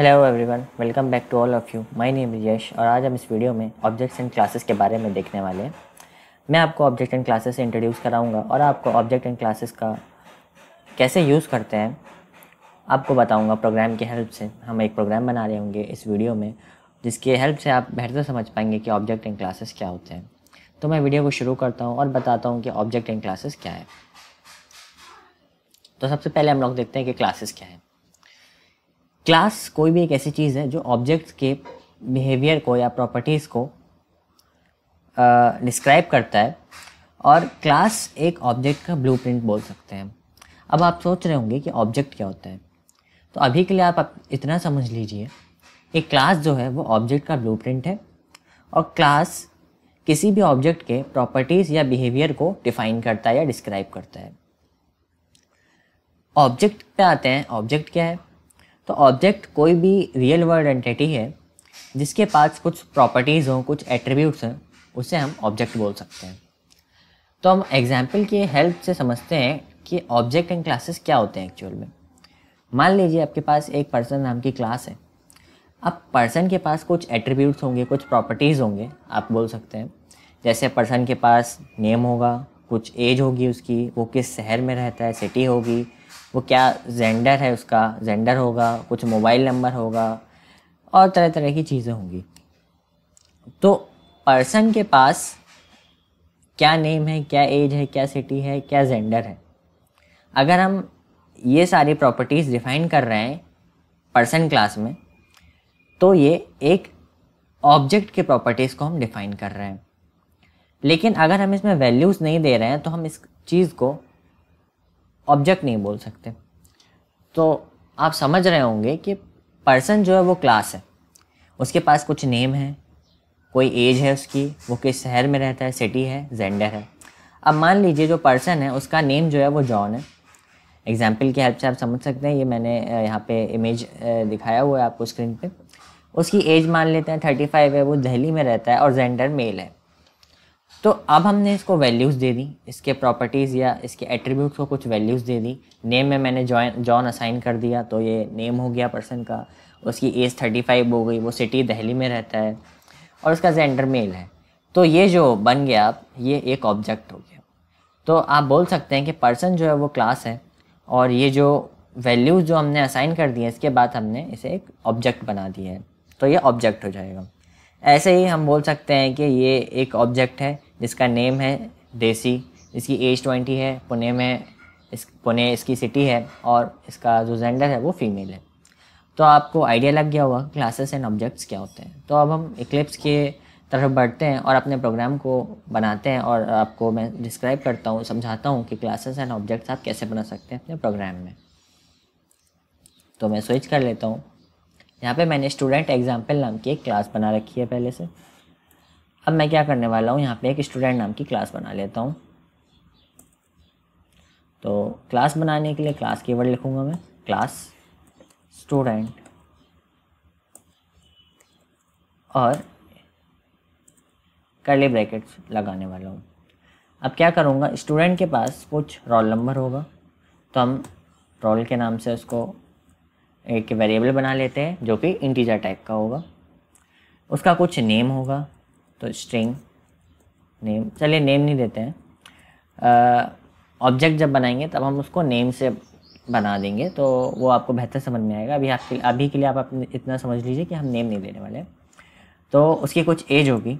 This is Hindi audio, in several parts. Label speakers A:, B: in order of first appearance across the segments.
A: hello everyone welcome back to all of you my name is Yash और आज हम इस वीडियो में ऑब्जेक्ट्स एंड क्लासेस के बारे में देखने वाले हैं मैं आपको ऑब्जेक्ट एंड क्लासेस इंट्रोड्यूस कराऊंगा और आपको ऑब्जेक्ट एंड क्लासेस का कैसे यूज़ करते हैं आपको बताऊंगा प्रोग्राम की हेल्प से हम एक प्रोग्राम बना रहे होंगे इस वीडियो में जिसकी हेल्प से आप बेहतर समझ पाएंगे कि ऑब्जेक्ट एंड क्लासेस क्या होते हैं तो मैं वीडियो को शुरू करता हूँ और बताता हूँ कि ऑब्जेक्ट एंड क्लासेस क्या है तो सबसे पहले हम लोग देखते हैं कि क्लासेस क्या है क्लास कोई भी एक ऐसी चीज़ है जो ऑब्जेक्ट्स के बिहेवियर को या प्रॉपर्टीज़ को डिस्क्राइब करता है और क्लास एक ऑब्जेक्ट का ब्लूप्रिंट बोल सकते हैं अब आप सोच रहे होंगे कि ऑब्जेक्ट क्या होता है तो अभी के लिए आप इतना समझ लीजिए कि क्लास जो है वो ऑब्जेक्ट का ब्लूप्रिंट है और क्लास किसी भी ऑब्जेक्ट के प्रॉपर्टीज़ या बिहेवियर को डिफाइन करता है या डिस्क्राइब करता है ऑब्जेक्ट पे आते हैं ऑब्जेक्ट क्या है तो ऑब्जेक्ट कोई भी रियल वर्ल्ड एंटिटी है जिसके पास कुछ प्रॉपर्टीज़ हों कुछ एट्रीब्यूट्स हैं उसे हम ऑब्जेक्ट बोल सकते हैं तो हम एग्जाम्पल की हेल्प से समझते हैं कि ऑब्जेक्ट एंड क्लासेस क्या होते हैं एक्चुअल में मान लीजिए आपके पास एक पर्सन नाम की क्लास है अब पर्सन के पास कुछ एट्रीब्यूट्स होंगे कुछ प्रॉपर्टीज़ होंगे आप बोल सकते हैं जैसे पर्सन के पास नेम होगा कुछ एज होगी उसकी वो किस शहर में रहता है सिटी होगी वो क्या जेंडर है उसका जेंडर होगा कुछ मोबाइल नंबर होगा और तरह तरह की चीज़ें होंगी तो पर्सन के पास क्या नेम है क्या एज है क्या सिटी है क्या जेंडर है अगर हम ये सारी प्रॉपर्टीज़ डिफाइन कर रहे हैं पर्सन क्लास में तो ये एक ऑब्जेक्ट के प्रॉपर्टीज़ को हम डिफाइन कर रहे हैं लेकिन अगर हम इसमें वैल्यूज़ नहीं दे रहे हैं तो हम इस चीज़ को ऑब्जेक्ट नहीं बोल सकते तो आप समझ रहे होंगे कि पर्सन जो है वो क्लास है उसके पास कुछ नेम है कोई एज है उसकी वो किस शहर में रहता है सिटी है जेंडर है अब मान लीजिए जो पर्सन है उसका नेम जो है वो जॉन है एग्जाम्पल की हेल्प से आप समझ सकते हैं ये मैंने यहाँ पे इमेज दिखाया हुआ है आपको स्क्रीन पे उसकी एज मान लेते हैं थर्टी फाइव है वो दिल्ली में रहता है और जेंडर मेल है तो अब हमने इसको वैल्यूज़ दे दी इसके प्रॉपर्टीज़ या इसके एट्रीब्यूट को कुछ वैल्यूज़ दे दी नेम में मैंने जॉन जॉन असाइन कर दिया तो ये नेम हो गया पर्सन का उसकी एज थर्टी फाइव हो गई वो सिटी दहली में रहता है और उसका जेंडर मेल है तो ये जो बन गया आप ये एक ऑब्जेक्ट हो गया तो आप बोल सकते हैं कि पर्सन जो है वो क्लास है और ये जो वैल्यूज़ जो हमने असाइन कर दिए इसके बाद हमने इसे एक ऑब्जेक्ट बना दिया है तो ये ऑब्जेक्ट हो जाएगा ऐसे ही हम बोल सकते हैं कि ये एक ऑब्जेक्ट है जिसका नेम है देसी इसकी एज ट्वेंटी है पुणे में इस पुणे इसकी सिटी है और इसका जो जेंडर है वो फीमेल है तो आपको आइडिया लग गया होगा क्लासेस एंड ऑब्जेक्ट्स क्या होते हैं तो अब हम इक्लिप्स के तरफ बढ़ते हैं और अपने प्रोग्राम को बनाते हैं और आपको मैं डिस्क्राइब करता हूँ समझाता हूँ कि क्लासेस एंड ऑब्जेक्ट्स आप कैसे बना सकते हैं अपने प्रोग्राम में तो मैं स्विच कर लेता हूँ यहाँ पे मैंने स्टूडेंट एग्जाम्पल नाम की एक क्लास बना रखी है पहले से अब मैं क्या करने वाला हूँ यहाँ पे एक स्टूडेंट नाम की क्लास बना लेता हूँ तो क्लास बनाने के लिए क्लास की वर्ड लिखूँगा मैं क्लास स्टूडेंट और करली ब्रैकेट्स लगाने वाला हूँ अब क्या करूँगा स्टूडेंट के पास कुछ रोल नंबर होगा तो हम रोल के नाम से उसको एक वेरिएबल बना लेते हैं जो कि इंटीजर टाइप का होगा उसका कुछ नेम होगा तो स्ट्रिंग नेम चलिए नेम नहीं देते हैं ऑब्जेक्ट जब बनाएंगे तब हम उसको नेम से बना देंगे तो वो आपको बेहतर समझ में आएगा अभी आपके अभी के लिए आप अपने इतना समझ लीजिए कि हम नेम नहीं देने वाले तो उसकी कुछ एज होगी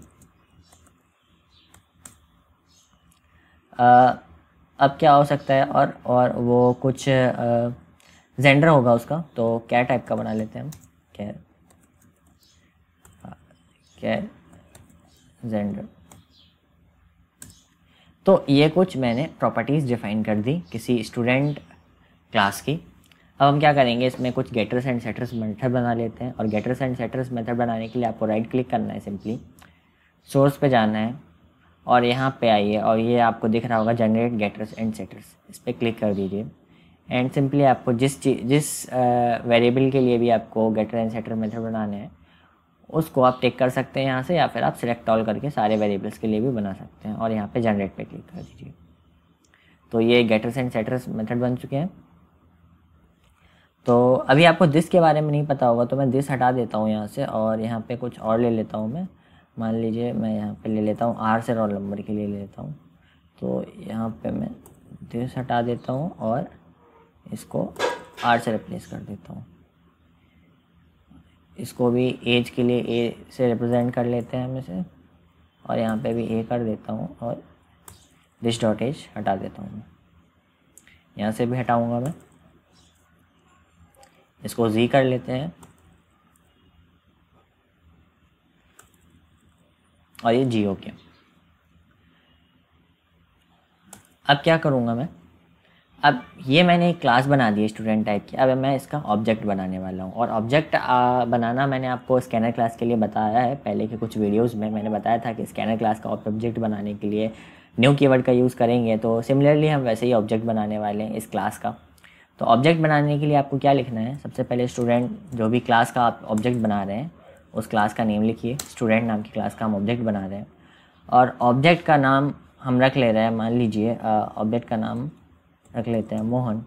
A: अब क्या हो सकता है और और वो कुछ जेंडर होगा उसका तो क्या टाइप का बना लेते हैं हम कैर कैर जेंडर तो ये कुछ मैंने प्रॉपर्टीज़ डिफाइन कर दी किसी स्टूडेंट क्लास की अब हम क्या करेंगे इसमें कुछ गेटर्स एंड सेटर्स मेथड बना लेते हैं और गेटर्स एंड सेटर्स मेथड बनाने के लिए आपको राइट क्लिक करना है सिंपली सोर्स पे जाना है और यहाँ पे आइए और ये आपको दिख रहा होगा जनरेट गेटर्स एंड सेटर्स इस पर क्लिक कर दीजिए एंड सिंपली आपको जिस चीज जिस वेरिएबल के लिए भी आपको गेटर एंड सेटर मेथड बनाने हैं उसको आप टेक कर सकते हैं यहाँ से या फिर आप सिलेक्ट ऑल करके सारे वेरिएबल्स के लिए भी बना सकते हैं और यहाँ पे जनरेट पे क्लिक कर दीजिए तो ये गेटर्स एंड सेटर्स मेथड बन चुके हैं तो अभी आपको दिस के बारे में नहीं पता होगा तो मैं दिस हटा देता हूँ यहाँ से और यहाँ पे कुछ और ले लेता हूँ मैं मान लीजिए मैं यहाँ पे ले लेता हूँ आर से रोल नंबर के लिए ले लेता हूँ तो यहाँ पे मैं दिस हटा देता हूँ और इसको आर से रिप्लेस कर देता हूँ इसको भी एज के लिए ए से रिप्रेजेंट कर लेते हैं हम इसे और यहाँ पे भी ए कर देता हूँ और दिस डॉट एज हटा देता हूँ मैं यहाँ से भी हटाऊँगा मैं इसको जी कर लेते हैं और ये जी ओके अब क्या करूँगा मैं अब ये मैंने एक क्लास बना दी है स्टूडेंट टाइप की अब मैं इसका ऑब्जेक्ट बनाने वाला हूँ और ऑब्जेक्ट बनाना मैंने आपको स्कैनर क्लास के लिए बताया है पहले के कुछ वीडियोस में मैंने बताया था कि स्कैनर क्लास का ऑब्जेक्ट बनाने के लिए न्यू कीवर्ड का यूज़ करेंगे तो सिमिलरली हम वैसे ही ऑब्जेक्ट बनाने वाले हैं इस क्लास का तो ऑब्जेक्ट बनाने के लिए आपको क्या लिखना है सबसे पहले स्टूडेंट जो भी क्लास का आप ऑब्जेक्ट बना रहे हैं उस क्लास का नेम लिखिए स्टूडेंट नाम की क्लास का हम ऑब्जेक्ट बना रहे हैं और ऑब्जेक्ट का नाम हम रख ले रहे हैं मान लीजिए ऑब्जेक्ट का नाम रख लेते हैं Mohan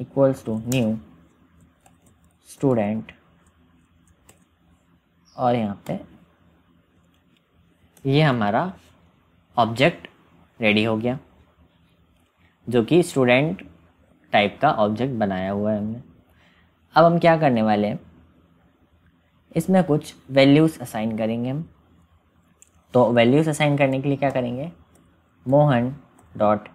A: equals to new student और यहाँ पे ये हमारा ऑब्जेक्ट रेडी हो गया जो कि स्टूडेंट टाइप का ऑब्जेक्ट बनाया हुआ है हमने अब हम क्या करने वाले हैं इसमें कुछ वैल्यूज़ असाइन करेंगे हम तो वैल्यूज़ असाइन करने के लिए क्या करेंगे मोहन डॉट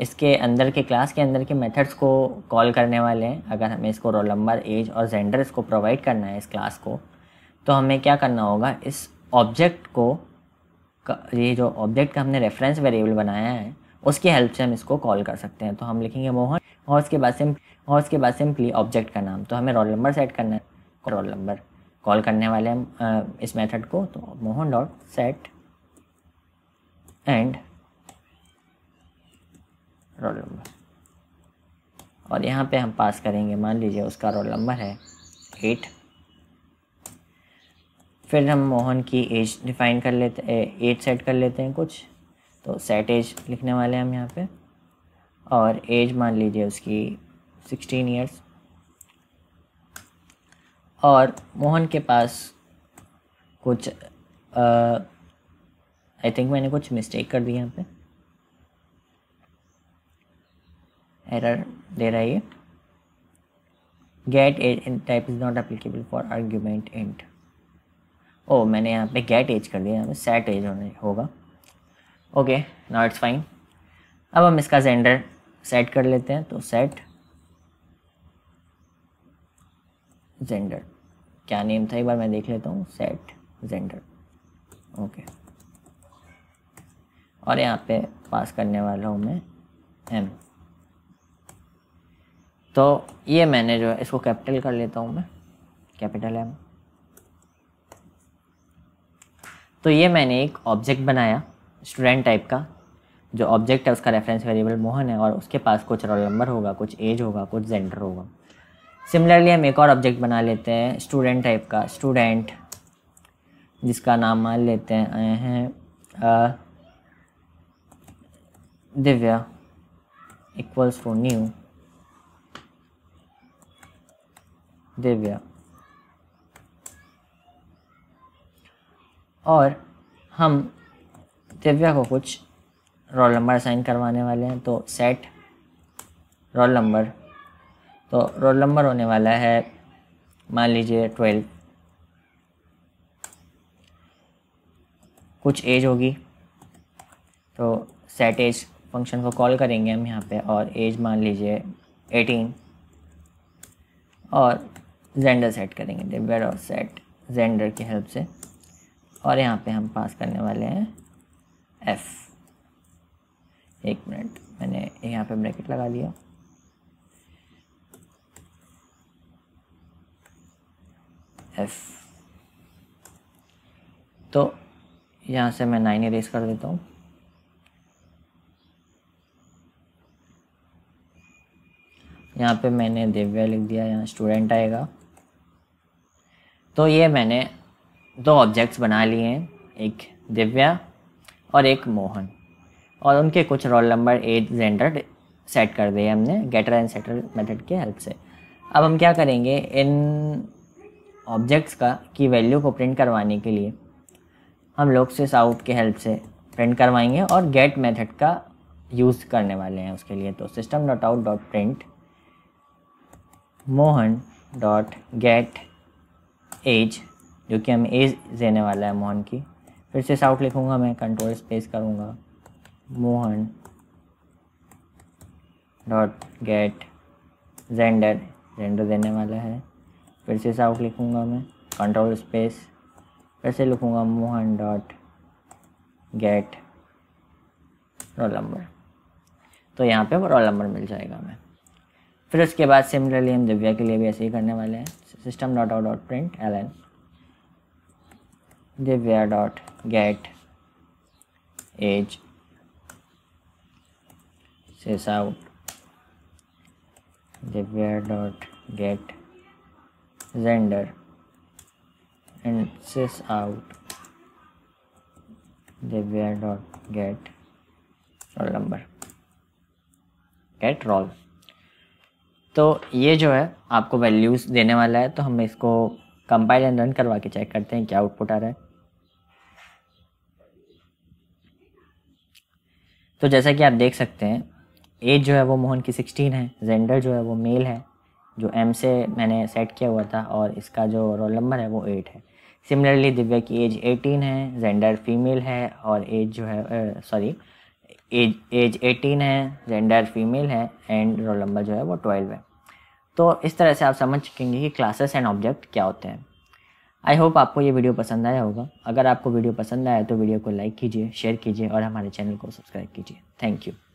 A: इसके अंदर के क्लास के अंदर के मेथड्स को कॉल करने वाले हैं अगर हमें इसको रोल नंबर एज और जेंडर इसको प्रोवाइड करना है इस क्लास को तो हमें क्या करना होगा इस ऑब्जेक्ट को ये जो ऑब्जेक्ट का हमने रेफरेंस वेरिएबल बनाया है उसकी हेल्प से हम इसको कॉल कर सकते हैं तो हम लिखेंगे मोहन और उसके बाद सिम और उसके बाद सिम्पली ऑब्जेक्ट का नाम तो हमें रोल नंबर सेट करना है रोल नंबर कॉल करने वाले हम इस मेथड को तो Mohan dot set and roll number और यहाँ पे हम पास करेंगे मान लीजिए उसका रोल नंबर है एट फिर हम मोहन की एज डिफाइन कर लेते एज सेट कर लेते हैं कुछ तो सेट एज लिखने वाले हैं हम यहाँ पे और एज मान लीजिए उसकी सिक्सटीन ईयर्स और मोहन के पास कुछ आई थिंक मैंने कुछ मिस्टेक कर दी यहाँ पे एरर दे रहा है ये get age type is not applicable for argument and ओ मैंने यहाँ पे गेट एज कर दिया यहाँ सेट एज होने होगा ओके नाउ इट्स फाइन अब हम इसका जेंडर सेट कर लेते हैं तो सेट जेंडर क्या नेम था एक बार मैं देख लेता हूँ सेट जेंडर ओके और यहाँ पे पास करने वाला हूँ मैं एम तो ये मैंने जो है इसको कैपिटल कर लेता हूँ मैं कैपिटल एम तो ये मैंने एक ऑब्जेक्ट बनाया स्टूडेंट टाइप का जो ऑब्जेक्ट है उसका रेफरेंस वेरिएबल मोहन है और उसके पास कुछ रोल नंबर होगा कुछ एज होगा कुछ जेंडर होगा सिमिलरली हम एक और ऑब्जेक्ट बना लेते हैं स्टूडेंट टाइप का स्टूडेंट जिसका नाम मान लेते हैं हैं Divya equals to new Divya और हम दिव्या को कुछ रोल नंबर साइन करवाने वाले हैं तो सेट रोल नंबर तो रोल नंबर होने वाला है मान लीजिए ट्वेल्व कुछ एज होगी तो सेट एज फंक्शन को कॉल करेंगे हम यहाँ पे और एज मान लीजिए एटीन और जेंडर सेट करेंगे डिबेड और सेट जेंडर की हेल्प से और यहाँ पे हम पास करने वाले हैं एफ एक मिनट मैंने यहाँ पे ब्रैकेट लगा लिया एफ तो यहाँ से मैं नाइन इरेज कर देता हूँ यहाँ पे मैंने दिव्या लिख दिया यहाँ स्टूडेंट आएगा तो ये मैंने दो ऑब्जेक्ट्स बना लिए हैं एक दिव्या और एक मोहन और उनके कुछ रोल नंबर एट जेंडर सेट कर दिए हमने गेटर एंड सेटर मेथड के हेल्प से अब हम क्या करेंगे इन ऑब्जेक्ट्स का की वैल्यू को प्रिंट करवाने के लिए हम लोग से साउथ के हेल्प से प्रिंट करवाएंगे और गेट मेथड का यूज़ करने वाले हैं उसके लिए तो system dot out dot print Mohan dot get age जो कि हमें एज देने वाला है मोहन की फिर से साउट लिखूँगा मैं कंट्रोल स्पेस करूँगा Mohan dot get gender gender देने वाला है फिर से साउट लिखूँगा मैं कंट्रोल स्पेस फिर से लिखूँगा Mohan dot get roll number तो यहाँ पे रोल नंबर मिल जाएगा हमें फिर उसके बाद सिमिलरली हम दिव्या के लिए भी ऐसे ही करने वाले हैं system dot out dot print L N Divya dot get age sys out Divya dot get gender and sys out Divya dot get roll number get roll तो ये जो है आपको वैल्यूज़ देने वाला है तो हम इसको कंपाइल एंड रन करवा के चेक करते हैं क्या आउटपुट आ रहा है तो जैसा कि आप देख सकते हैं एज जो है वो मोहन की सिक्सटीन है जेंडर जो है वो मेल है जो एम से मैंने सेट किया हुआ था और इसका जो रोल नंबर है वो एट है सिमिलरली दिव्या की एज एटीन है जेंडर फीमेल है और एज जो है सॉरी एज एज एटीन है जेंडर फीमेल है एंड रोल नंबर जो है वो ट्वेल्व है तो इस तरह से आप समझ चुकेंगे कि क्लासेस एंड ऑब्जेक्ट क्या होते हैं आई होप आपको ये वीडियो पसंद आया होगा अगर आपको वीडियो पसंद आया तो वीडियो को लाइक कीजिए शेयर कीजिए और हमारे चैनल को सब्सक्राइब कीजिए थैंक यू